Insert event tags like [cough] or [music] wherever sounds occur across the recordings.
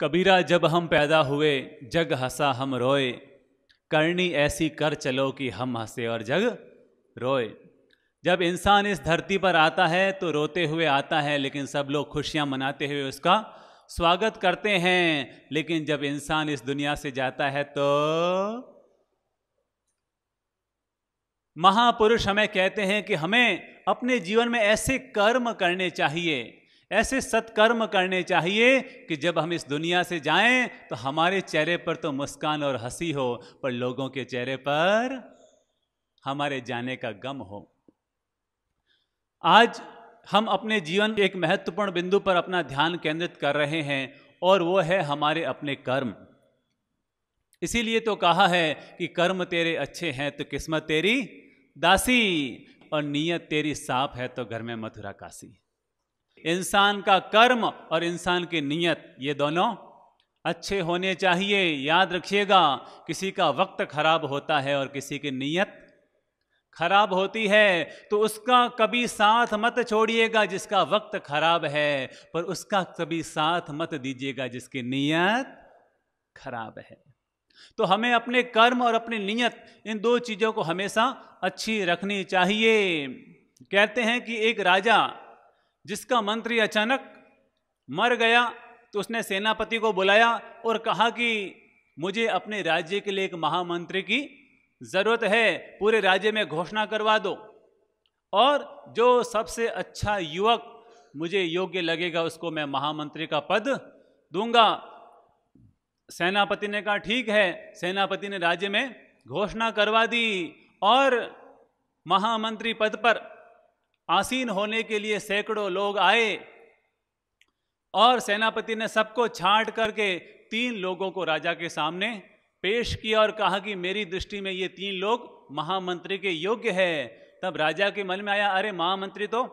कबीरा जब हम पैदा हुए जग हंसा हम रोए करनी ऐसी कर चलो कि हम हंसे और जग रोए जब इंसान इस धरती पर आता है तो रोते हुए आता है लेकिन सब लोग खुशियाँ मनाते हुए उसका स्वागत करते हैं लेकिन जब इंसान इस दुनिया से जाता है तो महापुरुष हमें कहते हैं कि हमें अपने जीवन में ऐसे कर्म करने चाहिए ऐसे सत्कर्म करने चाहिए कि जब हम इस दुनिया से जाएं तो हमारे चेहरे पर तो मुस्कान और हंसी हो पर लोगों के चेहरे पर हमारे जाने का गम हो आज हम अपने जीवन के एक महत्वपूर्ण बिंदु पर अपना ध्यान केंद्रित कर रहे हैं और वो है हमारे अपने कर्म इसीलिए तो कहा है कि कर्म तेरे अच्छे हैं तो किस्मत तेरी दासी और नीयत तेरी साफ है तो घर में मथुरा काशी इंसान का कर्म और इंसान की नीयत ये दोनों अच्छे होने चाहिए याद रखिएगा किसी का वक्त खराब होता है और किसी की नीयत खराब होती है तो उसका कभी साथ मत छोड़िएगा जिसका वक्त खराब है पर उसका कभी साथ मत दीजिएगा जिसकी नीयत खराब है तो हमें अपने कर्म और अपनी नीयत इन दो चीज़ों को हमेशा अच्छी रखनी चाहिए कहते हैं कि एक राजा जिसका मंत्री अचानक मर गया तो उसने सेनापति को बुलाया और कहा कि मुझे अपने राज्य के लिए एक महामंत्री की ज़रूरत है पूरे राज्य में घोषणा करवा दो और जो सबसे अच्छा युवक मुझे योग्य लगेगा उसको मैं महामंत्री का पद दूंगा सेनापति ने कहा ठीक है सेनापति ने राज्य में घोषणा करवा दी और महामंत्री पद पर आसीन होने के लिए सैकड़ों लोग आए और सेनापति ने सबको छांट करके तीन लोगों को राजा के सामने पेश किया और कहा कि मेरी दृष्टि में ये तीन लोग महामंत्री के योग्य है तब राजा के मन में आया अरे महामंत्री तो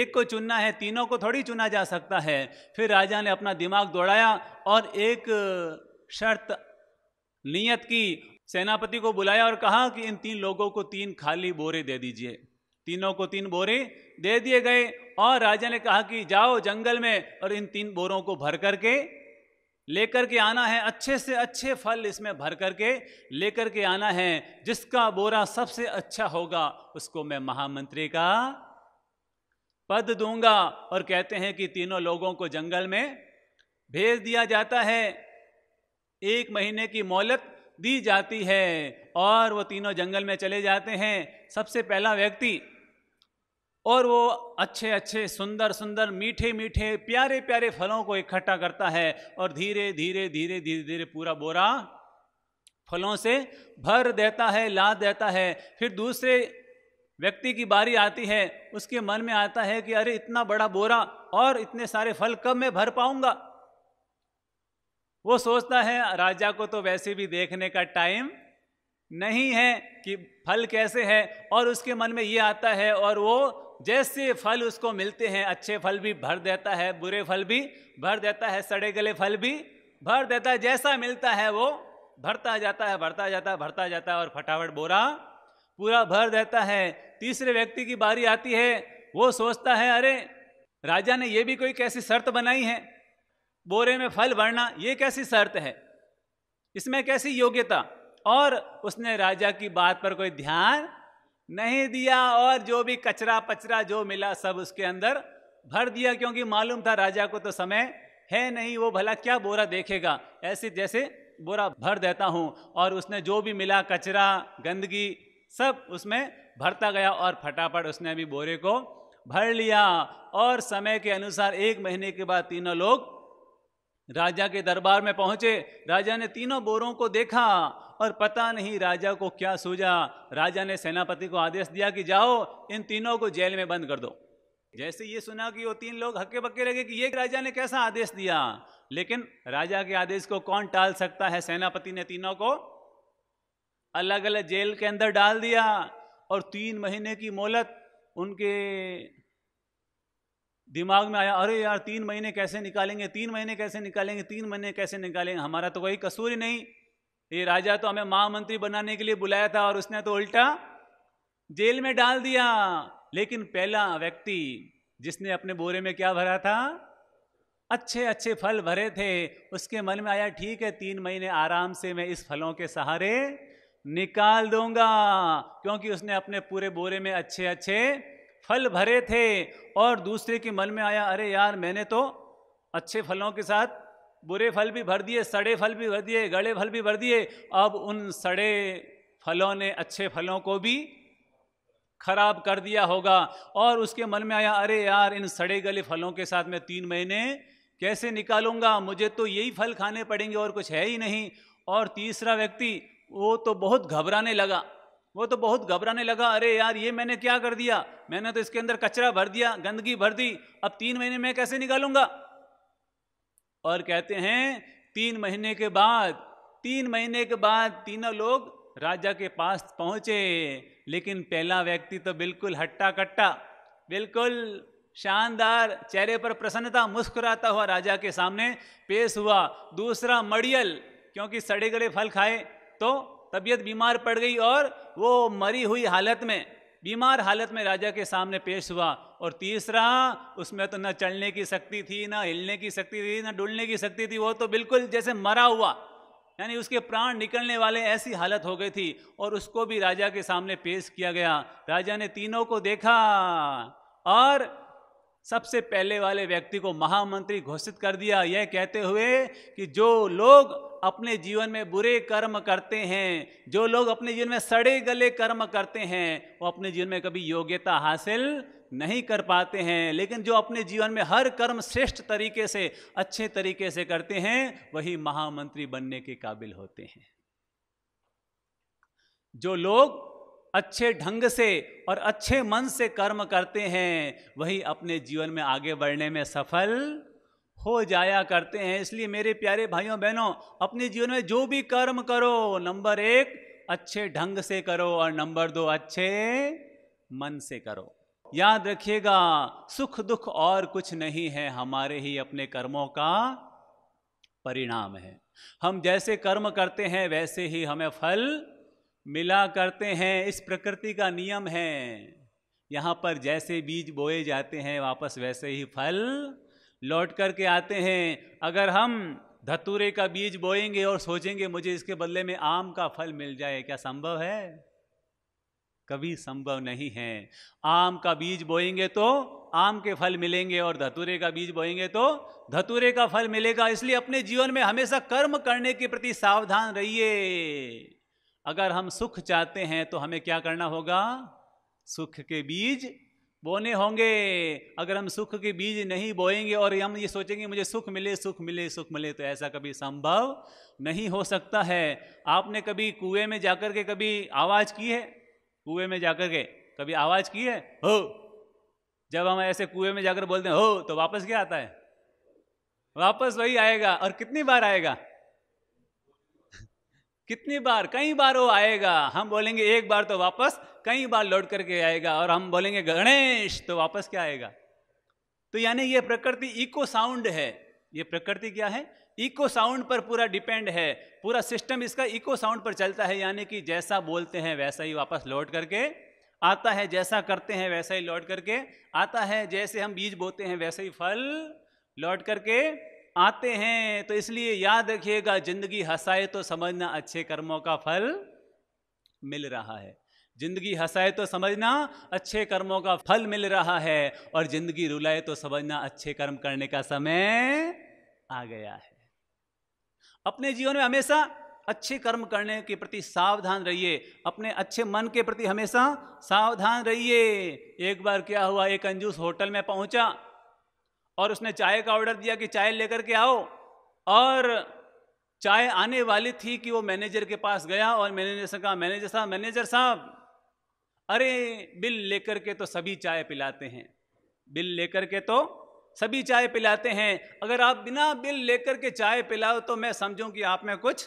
एक को चुनना है तीनों को थोड़ी चुना जा सकता है फिर राजा ने अपना दिमाग दौड़ाया और एक शर्त नियत की सेनापति को बुलाया और कहा कि इन तीन लोगों को तीन खाली बोरे दे दीजिए तीनों को तीन बोरे दे दिए गए और राजा ने कहा कि जाओ जंगल में और इन तीन बोरों को भर करके लेकर के आना है अच्छे से अच्छे फल इसमें भर करके लेकर के आना है जिसका बोरा सबसे अच्छा होगा उसको मैं महामंत्री का पद दूंगा और कहते हैं कि तीनों लोगों को जंगल में भेज दिया जाता है एक महीने की मोहलत दी जाती है और वो तीनों जंगल में चले जाते हैं सबसे पहला व्यक्ति और वो अच्छे अच्छे सुंदर सुंदर मीठे मीठे प्यारे प्यारे फलों को इकट्ठा करता है और धीरे धीरे धीरे धीरे धीरे पूरा बोरा फलों से भर देता है लाद देता है फिर दूसरे व्यक्ति की बारी आती है उसके मन में आता है कि अरे इतना बड़ा बोरा और इतने सारे फल कब मैं भर पाऊंगा वो सोचता है राजा को तो वैसे भी देखने का टाइम नहीं है कि फल कैसे है और उसके मन में ये आता है और वो जैसे फल उसको मिलते हैं अच्छे फल भी भर देता है बुरे फल भी भर देता है सड़े गले फल भी भर देता है जैसा मिलता है वो भरता जाता है भरता जाता है भरता जाता है और फटाफट बोरा पूरा भर देता है तीसरे व्यक्ति की बारी आती है वो सोचता है अरे राजा ने ये भी कोई कैसी शर्त बनाई है बोरे में फल भरना ये कैसी शर्त है इसमें कैसी योग्यता और उसने राजा की बात पर कोई ध्यान नहीं दिया और जो भी कचरा पचरा जो मिला सब उसके अंदर भर दिया क्योंकि मालूम था राजा को तो समय है नहीं वो भला क्या बोरा देखेगा ऐसे जैसे बोरा भर देता हूँ और उसने जो भी मिला कचरा गंदगी सब उसमें भरता गया और फटाफट उसने अभी बोरे को भर लिया और समय के अनुसार एक महीने के बाद तीनों लोग राजा के दरबार में पहुंचे राजा ने तीनों बोरों को देखा और पता नहीं राजा को क्या सूझा राजा ने सेनापति को आदेश दिया कि जाओ इन तीनों को जेल में बंद कर दो जैसे ये सुना कि वो तीन लोग हक्के बक्के लगे कि ये राजा ने कैसा आदेश दिया लेकिन राजा के आदेश को कौन टाल सकता है सेनापति ने तीनों को अलग अलग जेल के अंदर डाल दिया और तीन महीने की मोहलत उनके दिमाग में आया अरे यार तीन महीने कैसे निकालेंगे तीन महीने कैसे निकालेंगे तीन महीने कैसे निकालेंगे हमारा तो कोई कसूर ही नहीं ये राजा तो हमें महामंत्री बनाने के लिए बुलाया था और उसने तो उल्टा जेल में डाल दिया लेकिन पहला व्यक्ति जिसने अपने बोरे में क्या भरा था अच्छे अच्छे फल भरे थे उसके मन में आया ठीक है तीन महीने आराम से मैं इस फलों के सहारे निकाल दूंगा क्योंकि उसने अपने पूरे बोरे में अच्छे अच्छे फल भरे थे और दूसरे के मन में आया अरे यार मैंने तो अच्छे फलों के साथ बुरे फल भी भर दिए सड़े फल भी भर दिए गड़े फल भी भर दिए अब उन सड़े फलों ने अच्छे फलों को भी खराब कर दिया होगा और उसके मन में आया अरे यार इन सड़े गले फलों के साथ मैं तीन महीने कैसे निकालूंगा मुझे तो यही फल खाने पड़ेंगे और कुछ है ही नहीं और तीसरा व्यक्ति वो तो बहुत घबराने लगा वो तो बहुत घबराने लगा अरे यार ये मैंने क्या कर दिया मैंने तो इसके अंदर कचरा भर दिया गंदगी भर दी अब तीन महीने में कैसे निकालूंगा और कहते हैं तीन महीने के बाद तीन महीने के बाद तीनों लोग राजा के पास पहुंचे लेकिन पहला व्यक्ति तो बिल्कुल हट्टा कट्टा बिल्कुल शानदार चेहरे पर प्रसन्नता मुस्कुराता हुआ राजा के सामने पेश हुआ दूसरा मड़ियल क्योंकि सड़े गले फल खाए तो तबीयत बीमार पड़ गई और वो मरी हुई हालत में बीमार हालत में राजा के सामने पेश हुआ और तीसरा उसमें तो न चलने की शक्ति थी न हिलने की शक्ति थी न डुलने की शक्ति थी वो तो बिल्कुल जैसे मरा हुआ यानी उसके प्राण निकलने वाले ऐसी हालत हो गई थी और उसको भी राजा के सामने पेश किया गया राजा ने तीनों को देखा और सबसे पहले वाले व्यक्ति को महामंत्री घोषित कर दिया यह कहते हुए कि जो लोग अपने जीवन में बुरे कर्म करते हैं जो लोग अपने जीवन में सड़े गले कर्म करते हैं वो अपने जीवन में कभी योग्यता हासिल नहीं कर पाते हैं लेकिन जो अपने जीवन में हर कर्म श्रेष्ठ तरीके से अच्छे तरीके से करते हैं वही महामंत्री बनने के काबिल होते हैं जो लोग अच्छे ढंग से और अच्छे मन से कर्म करते हैं वही अपने जीवन में आगे बढ़ने में सफल हो जाया करते हैं इसलिए मेरे प्यारे भाइयों बहनों अपने जीवन में जो भी कर्म करो नंबर एक अच्छे ढंग से करो और नंबर दो अच्छे मन से करो याद रखिएगा सुख दुख और कुछ नहीं है हमारे ही अपने कर्मों का परिणाम है हम जैसे कर्म करते हैं वैसे ही हमें फल मिला करते हैं इस प्रकृति का नियम है यहाँ पर जैसे बीज बोए जाते हैं वापस वैसे ही फल लौट कर के आते हैं अगर हम धतूरे का बीज बोएंगे और सोचेंगे मुझे इसके बदले में आम का फल मिल जाए क्या संभव है कभी संभव नहीं है आम का बीज बोएंगे तो आम के फल मिलेंगे और धतूरे का बीज बोएंगे तो धतूरे का फल मिलेगा इसलिए अपने जीवन में हमेशा कर्म करने के प्रति सावधान रहिए अगर हम सुख चाहते हैं तो हमें क्या करना होगा सुख के बीज बोने होंगे अगर हम सुख के बीज नहीं बोएंगे और हम ये सोचेंगे मुझे सुख मिले सुख मिले सुख मिले तो ऐसा कभी संभव नहीं हो सकता है आपने कभी कुएं में जाकर के कभी आवाज़ की है कुएं में जाकर के कभी आवाज़ की है हो जब हम ऐसे कुएं में जाकर बोलते हैं हो तो वापस क्या आता है वापस वही आएगा और कितनी बार आएगा [laughs] कितनी बार कई बार वो आएगा हम बोलेंगे एक बार तो वापस कई बार लौट करके आएगा और हम बोलेंगे गणेश तो वापस क्या आएगा तो यानी ये प्रकृति इको साउंड है ये प्रकृति क्या है इको साउंड पर पूरा डिपेंड है पूरा सिस्टम इसका इको साउंड पर चलता है यानी कि जैसा बोलते हैं वैसा ही वापस लौट करके आता है जैसा करते हैं वैसा ही लौट करके आता है जैसे हम बीज बोते हैं वैसे ही फल लौट करके आते हैं तो इसलिए याद रखिएगा जिंदगी हंसाए तो समझना अच्छे कर्मों का फल मिल रहा है जिंदगी हंसाए तो समझना अच्छे कर्मों का फल मिल रहा है और जिंदगी रुलाए तो समझना अच्छे कर्म करने का समय आ गया है अपने जीवन में हमेशा अच्छे कर्म करने के प्रति सावधान रहिए अपने अच्छे मन के प्रति हमेशा सावधान रहिए एक बार क्या हुआ एक अंजूस होटल में पहुंचा और उसने चाय का ऑर्डर दिया कि चाय लेकर के आओ और चाय आने वाली थी कि वो मैनेजर के पास गया और मैनेजर से कहा मैनेजर साहब मैनेजर साहब अरे बिल लेकर के तो सभी चाय पिलाते हैं बिल लेकर के तो सभी चाय पिलाते हैं अगर आप बिना बिल लेकर के चाय पिलाओ तो मैं समझूं कि आप में कुछ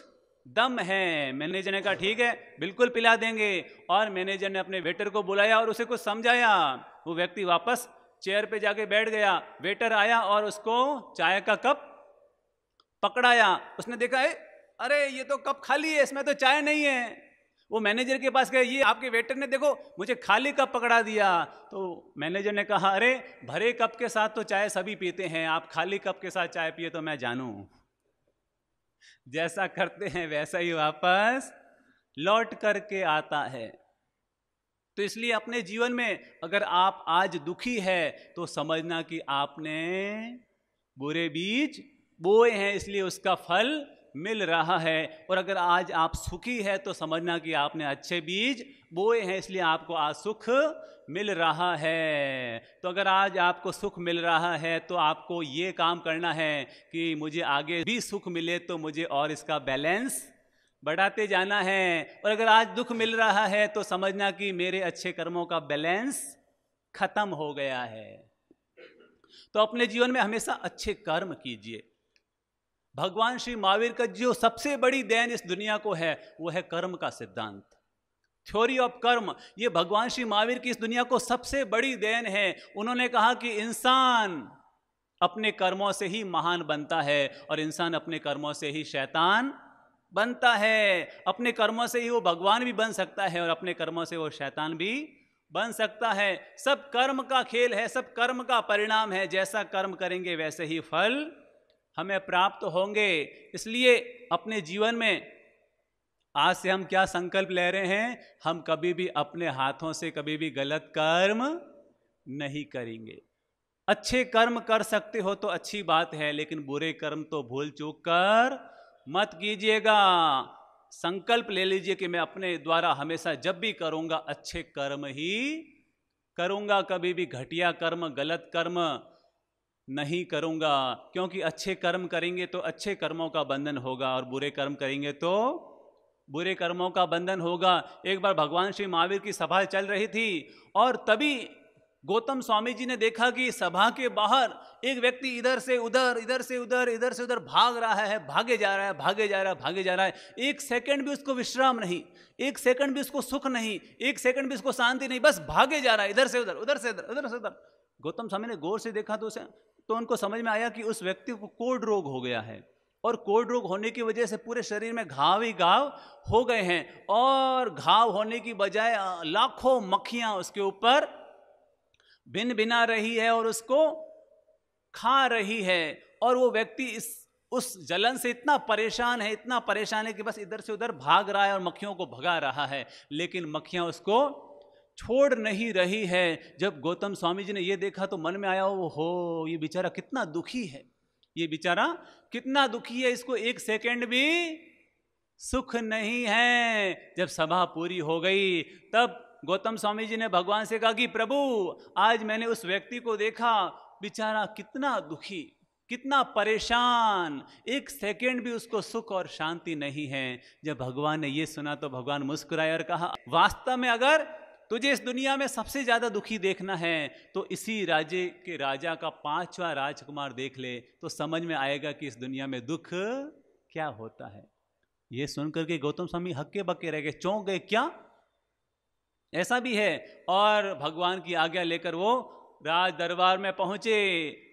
दम है मैनेजर ने कहा ठीक है बिल्कुल पिला देंगे और मैनेजर ने अपने वेटर को बुलाया और उसे कुछ समझाया वो व्यक्ति वापस चेयर पे जाके बैठ गया वेटर आया और उसको चाय का कप पकड़ाया उसने देखा है अरे ये तो कप खाली है इसमें तो चाय नहीं है वो मैनेजर के पास गए ये आपके वेटर ने देखो मुझे खाली कप पकड़ा दिया तो मैनेजर ने कहा अरे भरे कप के साथ तो चाय सभी पीते हैं आप खाली कप के साथ चाय पिए तो मैं जानूं जैसा करते हैं वैसा ही वापस लौट करके आता है तो इसलिए अपने जीवन में अगर आप आज दुखी है तो समझना कि आपने बुरे बीज बोए हैं इसलिए उसका फल मिल रहा है और अगर आज आप सुखी है तो समझना कि आपने अच्छे बीज बोए हैं इसलिए आपको आज सुख मिल रहा है तो अगर आज आपको सुख मिल रहा है तो आपको ये काम करना है कि मुझे आगे भी सुख मिले तो मुझे और इसका बैलेंस बढ़ाते जाना है और अगर आज दुख मिल रहा है तो समझना कि मेरे अच्छे कर्मों का बैलेंस खत्म हो गया है तो अपने जीवन में हमेशा अच्छे कर्म कीजिए भगवान श्री महावीर का जो सबसे बड़ी देन इस दुनिया को है वो है कर्म का सिद्धांत थ्योरी ऑफ कर्म ये भगवान श्री महावीर की इस दुनिया को सबसे बड़ी देन है उन्होंने कहा कि इंसान अपने कर्मों से ही महान बनता है और इंसान अपने कर्मों से ही शैतान बनता है अपने कर्मों से ही वो भगवान भी बन सकता है और अपने कर्मों से वो शैतान भी बन सकता है सब कर्म का खेल है सब कर्म का परिणाम है जैसा कर्म करेंगे वैसे ही फल हमें प्राप्त होंगे इसलिए अपने जीवन में आज से हम क्या संकल्प ले रहे हैं हम कभी भी अपने हाथों से कभी भी गलत कर्म नहीं करेंगे अच्छे कर्म कर सकते हो तो अच्छी बात है लेकिन बुरे कर्म तो भूल चूक कर मत कीजिएगा संकल्प ले लीजिए कि मैं अपने द्वारा हमेशा जब भी करूंगा अच्छे कर्म ही करूंगा कभी भी घटिया कर्म गलत कर्म नहीं करूंगा क्योंकि अच्छे कर्म करेंगे तो अच्छे कर्मों का बंधन होगा और बुरे कर्म करेंगे तो बुरे कर्मों का बंधन होगा एक बार भगवान श्री महावीर की सभा चल रही थी और तभी गौतम स्वामी जी ने देखा कि सभा के बाहर एक व्यक्ति इधर से उधर इधर से उधर इधर से उधर भाग रहा है भागे जा रहा है भागे जा रहा है भागे जा रहा है एक सेकंड भी उसको विश्राम नहीं एक सेकंड भी उसको सुख नहीं एक सेकंड भी उसको शांति नहीं बस भागे जा रहा है इधर से उधर उधर से इधर उधर से उधर गौतम स्वामी ने गौर से देखा तो उसे तो उनको समझ में आया कि उस व्यक्ति को कोड रोग हो गया है और कोड रोग होने की वजह से पूरे शरीर में घाव ही घाव हो गए हैं और घाव होने की बजाय लाखों मक्खियां उसके ऊपर भिन भिना रही है और उसको खा रही है और वो व्यक्ति इस उस जलन से इतना परेशान है इतना परेशान है कि बस इधर से उधर भाग रहा है और मक्खियों को भगा रहा है लेकिन मक्खियां उसको छोड़ नहीं रही है जब गौतम स्वामी जी ने ये देखा तो मन में आया वो हो ये बेचारा कितना दुखी है ये बेचारा कितना दुखी है इसको एक सेकंड भी सुख नहीं है जब सभा पूरी हो गई तब गौतम स्वामी जी ने भगवान से कहा कि प्रभु आज मैंने उस व्यक्ति को देखा बेचारा कितना दुखी कितना परेशान एक सेकंड भी उसको सुख और शांति नहीं है जब भगवान ने ये सुना तो भगवान मुस्कुराए और कहा वास्तव में अगर तुझे इस दुनिया में सबसे ज़्यादा दुखी देखना है तो इसी राज्य के राजा का पांचवा राजकुमार देख ले तो समझ में आएगा कि इस दुनिया में दुख क्या होता है ये सुनकर के गौतम स्वामी हक्के बक्के रह गए चौंक गए क्या ऐसा भी है और भगवान की आज्ञा लेकर वो राज दरबार में पहुंचे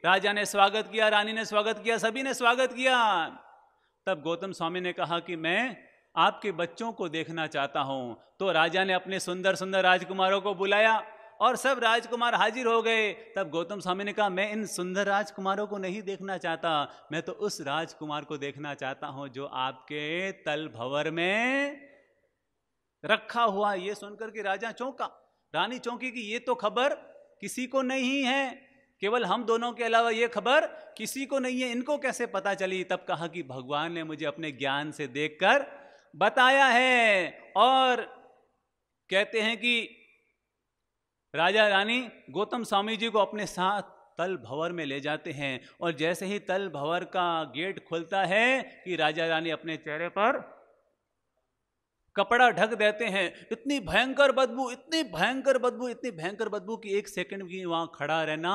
राजा ने स्वागत किया रानी ने स्वागत किया सभी ने स्वागत किया तब गौतम स्वामी ने कहा कि मैं आपके बच्चों को देखना चाहता हूँ तो राजा ने अपने सुंदर सुंदर राजकुमारों को बुलाया और सब राजकुमार हाजिर हो गए तब गौतम स्वामी ने कहा मैं इन सुंदर राजकुमारों को नहीं देखना चाहता मैं तो उस राजकुमार को देखना चाहता हूँ जो आपके तल भवर में रखा हुआ ये सुनकर के राजा चौंका रानी चौंकी कि ये तो खबर किसी को नहीं है केवल हम दोनों के अलावा ये खबर किसी को नहीं है इनको कैसे पता चली तब कहा कि भगवान ने मुझे अपने ज्ञान से देखकर बताया है और कहते हैं कि राजा रानी गौतम स्वामी जी को अपने साथ तल भवर में ले जाते हैं और जैसे ही तल भवर का गेट खुलता है कि राजा रानी अपने चेहरे पर कपड़ा ढक देते हैं इतनी भयंकर बदबू इतनी भयंकर बदबू इतनी भयंकर बदबू कि एक सेकंड भी वहां खड़ा रहना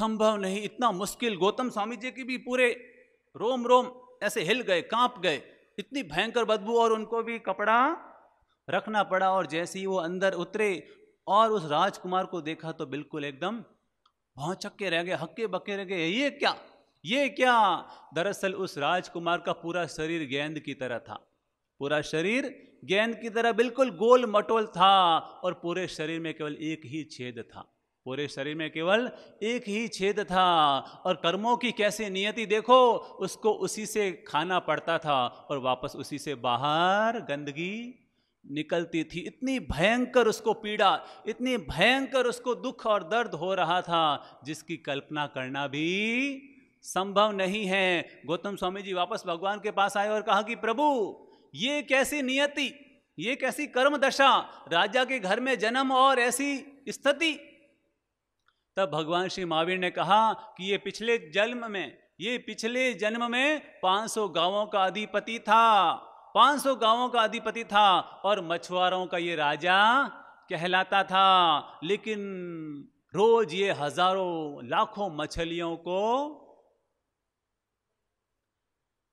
संभव नहीं इतना मुश्किल गौतम स्वामी जी की भी पूरे रोम रोम ऐसे हिल गए कांप गए इतनी भयंकर बदबू और उनको भी कपड़ा रखना पड़ा और जैसे ही वो अंदर उतरे और उस राजकुमार को देखा तो बिल्कुल एकदम भौचक के रह गए हक्के बक्के रह गए ये क्या ये क्या दरअसल उस राजकुमार का पूरा शरीर गेंद की तरह था पूरा शरीर गेंद की तरह बिल्कुल गोल मटोल था और पूरे शरीर में केवल एक ही छेद था पूरे शरीर में केवल एक ही छेद था और कर्मों की कैसे नियति देखो उसको उसी से खाना पड़ता था और वापस उसी से बाहर गंदगी निकलती थी इतनी भयंकर उसको पीड़ा इतनी भयंकर उसको दुख और दर्द हो रहा था जिसकी कल्पना करना भी संभव नहीं है गौतम स्वामी जी वापस भगवान के पास आए और कहा कि प्रभु ये कैसी नियति ये कैसी कर्म दशा राजा के घर में जन्म और ऐसी स्थिति तब भगवान श्री महावीर ने कहा कि ये पिछले जन्म में ये पिछले जन्म में 500 गांवों का अधिपति था 500 गांवों का अधिपति था और मछुआरों का ये राजा कहलाता था लेकिन रोज ये हजारों लाखों मछलियों को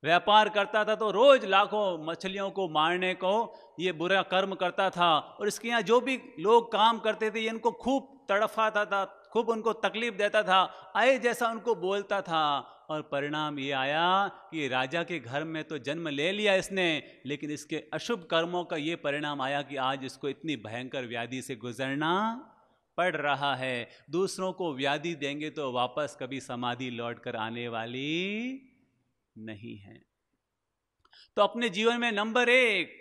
व्यापार करता था तो रोज लाखों मछलियों को मारने को ये बुरा कर्म करता था और इसके यहाँ जो भी लोग काम करते थे इनको खूब तड़फाता था खूब उनको तकलीफ देता था आए जैसा उनको बोलता था और परिणाम ये आया कि राजा के घर में तो जन्म ले लिया इसने लेकिन इसके अशुभ कर्मों का ये परिणाम आया कि आज इसको इतनी भयंकर व्याधि से गुजरना पड़ रहा है दूसरों को व्याधि देंगे तो वापस कभी समाधि लौट कर आने वाली नहीं है तो अपने जीवन में नंबर एक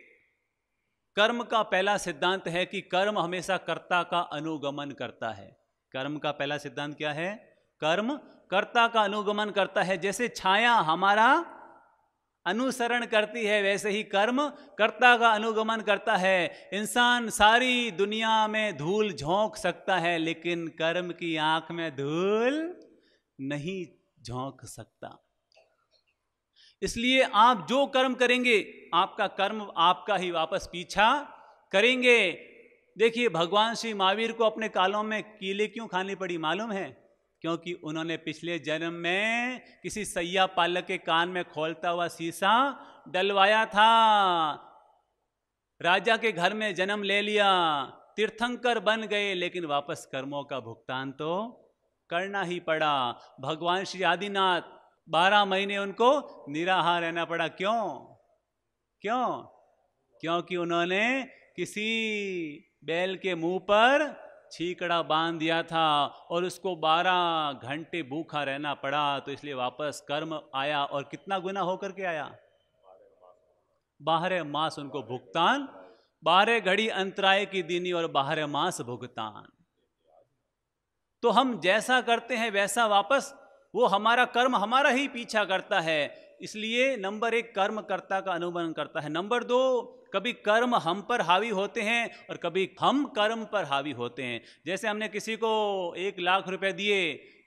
कर्म का पहला सिद्धांत है कि कर्म हमेशा कर्ता का अनुगमन करता है कर्म का पहला सिद्धांत क्या है कर्म कर्ता का अनुगमन करता है जैसे छाया हमारा अनुसरण करती है वैसे ही कर्म कर्ता का अनुगमन करता है इंसान सारी दुनिया में धूल झोंक सकता है लेकिन कर्म की आंख में धूल नहीं झोंक सकता इसलिए आप जो कर्म करेंगे आपका कर्म आपका ही वापस पीछा करेंगे देखिए भगवान श्री महावीर को अपने कालों में कीले क्यों खानी पड़ी मालूम है क्योंकि उन्होंने पिछले जन्म में किसी सैया पालक के कान में खोलता हुआ शीशा डलवाया था राजा के घर में जन्म ले लिया तीर्थंकर बन गए लेकिन वापस कर्मों का भुगतान तो करना ही पड़ा भगवान श्री आदिनाथ बारह महीने उनको निराहार रहना पड़ा क्यों क्यों क्योंकि उन्होंने किसी बैल के मुंह पर छीकड़ा बांध दिया था और उसको 12 घंटे भूखा रहना पड़ा तो इसलिए वापस कर्म आया और कितना गुना होकर के आया बारह मास उनको भुगतान बारह घड़ी अंतराय की दीनी और बारह मास भुगतान तो हम जैसा करते हैं वैसा वापस वो हमारा कर्म हमारा ही पीछा करता है इसलिए नंबर एक कर्मकर्ता का अनुमान करता है नंबर दो कभी कर्म हम पर हावी होते हैं और कभी हम कर्म पर हावी होते हैं जैसे हमने किसी को एक लाख रुपए दिए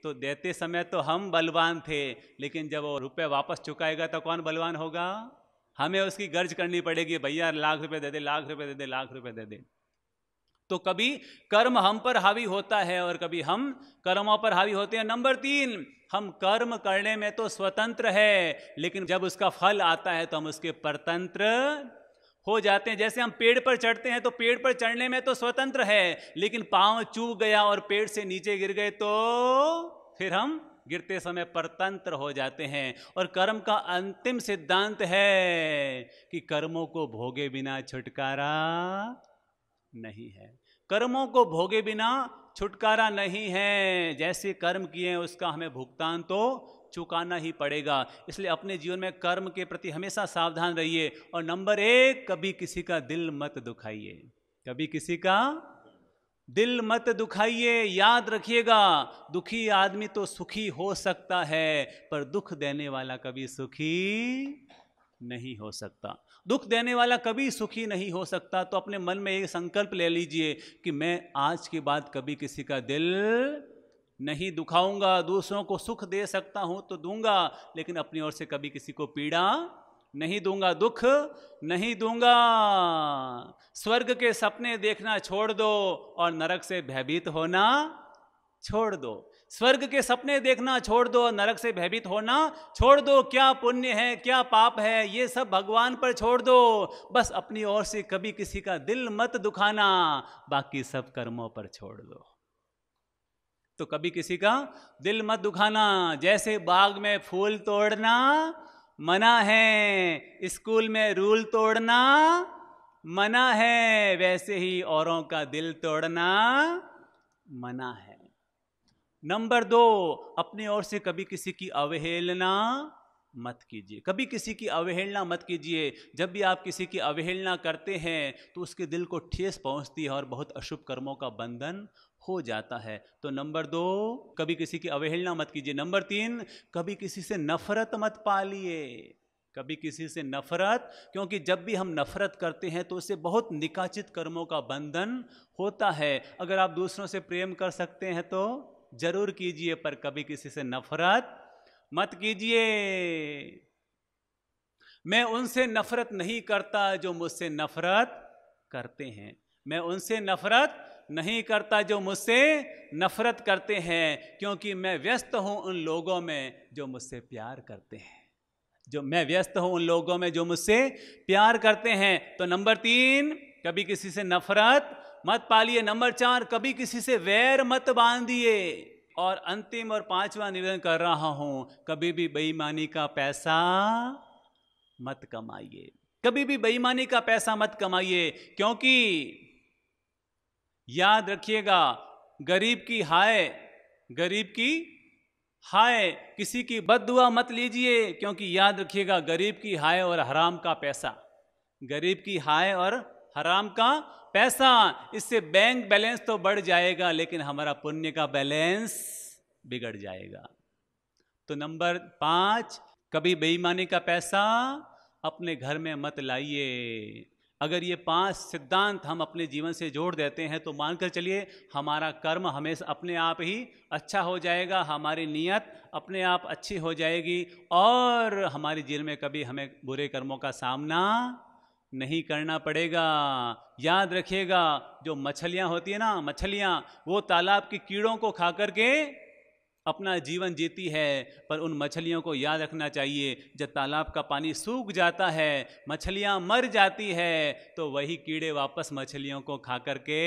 तो देते समय तो हम बलवान थे लेकिन जब वो रुपये वापस चुकाएगा तो कौन बलवान होगा हमें उसकी गर्ज करनी पड़ेगी भैया लाख रुपये दे दे लाख रुपये दे दे लाख रुपये दे दे तो कभी कर्म हम पर हावी होता है और कभी हम कर्मों पर हावी होते हैं नंबर तीन हम कर्म करने में तो स्वतंत्र है लेकिन जब उसका फल आता है तो हम उसके परतंत्र हो जाते हैं जैसे हम पेड़ पर चढ़ते हैं तो पेड़ पर चढ़ने में तो स्वतंत्र है लेकिन पांव चूक गया और पेड़ से नीचे गिर गए तो फिर हम गिरते समय परतंत्र हो जाते हैं और कर्म का अंतिम सिद्धांत है कि कर्मों को भोगे बिना छुटकारा नहीं है कर्मों को भोगे बिना छुटकारा नहीं है जैसे कर्म किए हैं उसका हमें भुगतान तो चुकाना ही पड़ेगा इसलिए अपने जीवन में कर्म के प्रति हमेशा सावधान रहिए और नंबर एक कभी किसी का दिल मत दुखाइए कभी किसी का दिल मत दुखाइए याद रखिएगा दुखी आदमी तो सुखी हो सकता है पर दुख देने वाला कभी सुखी नहीं हो सकता दुख देने वाला कभी सुखी नहीं हो सकता तो अपने मन में ये संकल्प ले लीजिए कि मैं आज के बाद कभी किसी का दिल नहीं दुखाऊंगा दूसरों को सुख दे सकता हूं तो दूंगा लेकिन अपनी ओर से कभी किसी को पीड़ा नहीं दूंगा दुख नहीं दूंगा स्वर्ग के सपने देखना छोड़ दो और नरक से भयभीत होना छोड़ दो स्वर्ग के सपने देखना छोड़ दो नरक से भयभीत होना छोड़ दो क्या पुण्य है क्या पाप है ये सब भगवान पर छोड़ दो बस अपनी ओर से कभी किसी का दिल मत दुखाना बाकी सब कर्मों पर छोड़ दो तो कभी किसी का दिल मत दुखाना जैसे बाग में फूल तोड़ना मना है स्कूल में रूल तोड़ना मना है वैसे ही औरों का दिल तोड़ना मना है नंबर दो अपने ओर से कभी किसी की अवहेलना मत कीजिए कभी किसी की अवहेलना मत कीजिए जब भी आप किसी की अवहेलना करते हैं तो उसके दिल को ठेस पहुंचती है और बहुत अशुभ कर्मों का बंधन हो जाता है तो नंबर दो कभी किसी की अवहेलना मत कीजिए नंबर तीन कभी किसी से नफरत मत पालिए कभी किसी से नफरत क्योंकि जब भी हम नफरत करते हैं तो उससे बहुत निकाचित कर्मों का बंधन होता है अगर आप दूसरों से प्रेम कर सकते हैं तो जरूर कीजिए पर कभी किसी से नफरत मत कीजिए मैं उनसे नफरत नहीं करता जो मुझसे नफरत करते हैं मैं उनसे नफरत नहीं करता जो मुझसे नफरत करते हैं क्योंकि मैं व्यस्त हूं उन लोगों में जो मुझसे प्यार करते हैं जो मैं व्यस्त हूं उन लोगों में जो मुझसे प्यार करते हैं तो नंबर तीन कभी किसी से नफरत मत पालिए नंबर चार कभी किसी से वैर मत बांधिए और अंतिम और पांचवा निवेदन कर रहा हूं कभी भी बेईमानी का पैसा मत कमाइए कभी भी बेईमानी का पैसा मत कमाइए क्योंकि याद रखिएगा गरीब की हाय गरीब की हाय किसी की बद दुआ मत लीजिए क्योंकि याद रखिएगा गरीब की हाय और हराम का पैसा गरीब की हाय और हराम का पैसा इससे बैंक बैलेंस तो बढ़ जाएगा लेकिन हमारा पुण्य का बैलेंस बिगड़ जाएगा तो नंबर पाँच कभी बेईमानी का पैसा अपने घर में मत लाइए अगर ये पांच सिद्धांत हम अपने जीवन से जोड़ देते हैं तो मानकर चलिए हमारा कर्म हमेशा अपने आप ही अच्छा हो जाएगा हमारी नीयत अपने आप अच्छी हो जाएगी और हमारे जीवन में कभी हमें बुरे कर्मों का सामना नहीं करना पड़ेगा याद रखिएगा जो मछलियां होती है ना मछलियां वो तालाब के कीड़ों को खा करके अपना जीवन जीती है पर उन मछलियों को याद रखना चाहिए जब तालाब का पानी सूख जाता है मछलियां मर जाती है तो वही कीड़े वापस मछलियों को खा करके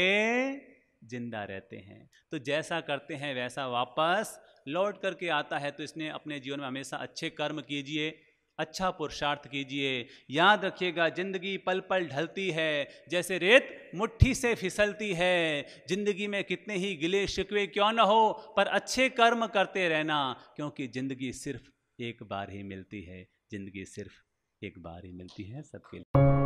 जिंदा रहते हैं तो जैसा करते हैं वैसा वापस लौट करके आता है तो इसने अपने जीवन में हमेशा अच्छे कर्म कीजिए अच्छा पुरुषार्थ कीजिए याद रखिएगा ज़िंदगी पल पल ढलती है जैसे रेत मुट्ठी से फिसलती है ज़िंदगी में कितने ही गिले शिकवे क्यों न हो पर अच्छे कर्म करते रहना क्योंकि ज़िंदगी सिर्फ एक बार ही मिलती है ज़िंदगी सिर्फ एक बार ही मिलती है सबके लिए